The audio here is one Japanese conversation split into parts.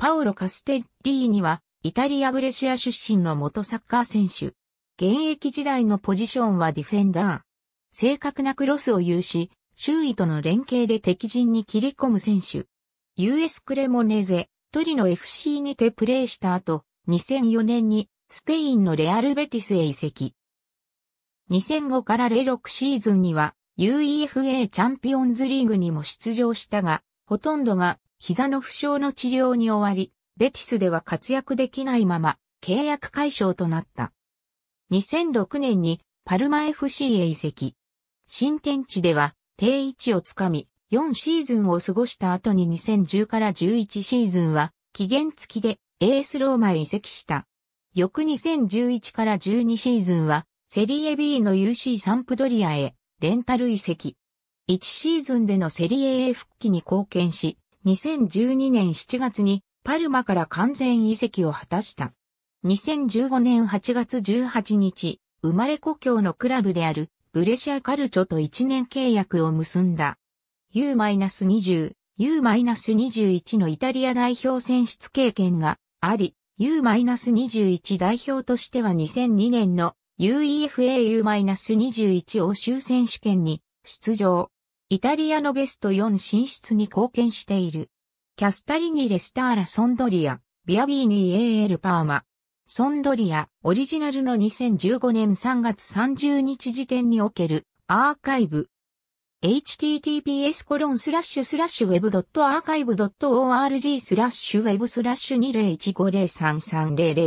パオロ・カステッリーニは、イタリア・ブレシア出身の元サッカー選手。現役時代のポジションはディフェンダー。正確なクロスを有し、周囲との連携で敵陣に切り込む選手。US クレモネーゼ、トリノ FC にてプレーした後、2004年にスペインのレアルベティスへ移籍。2005から06シーズンには UEFA チャンピオンズリーグにも出場したが、ほとんどが膝の負傷の治療に終わり、ベティスでは活躍できないまま、契約解消となった。2006年にパルマ FC へ移籍。新天地では定位置をつかみ、4シーズンを過ごした後に2010から11シーズンは期限付きでエースローマへ移籍した。翌2011から12シーズンはセリエ B の UC サンプドリアへレンタル移籍。1シーズンでのセリエ A 復帰に貢献し、2012年7月にパルマから完全移籍を果たした。2015年8月18日、生まれ故郷のクラブであるブレシアカルチョと1年契約を結んだ。U-20、U-21 のイタリア代表選出経験があり、U-21 代表としては2002年の UEFA U-21 欧州選手権に出場。イタリアのベスト4進出に貢献している。キャスタリニ・レスターラ・ソンドリア、ビアビーニー・エール・パーマ。ソンドリア、オリジナルの2015年3月30日時点におけるアーカイブ。https コロンスラッシュスラッシュウェブドットアーカイブドット org スラッシュウェブスラッシュ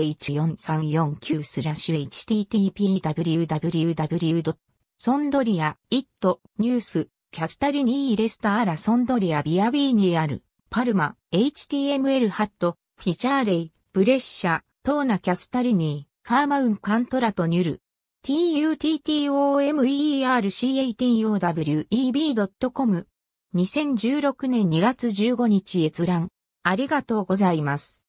2015033001434スラッシュ http www. ソンドリア、イット、ニュース、キャスタリニー・レスター・ラソンドリア・ビアビーニアル、パルマ、HTML ハット、フィチャーレイ、ブレッシャ、トーナ・キャスタリニー、カーマウン・カントラとニュル。t u t t o m e r c a t o w e b c o m 2 0 1 6年2月15日閲覧。ありがとうございます。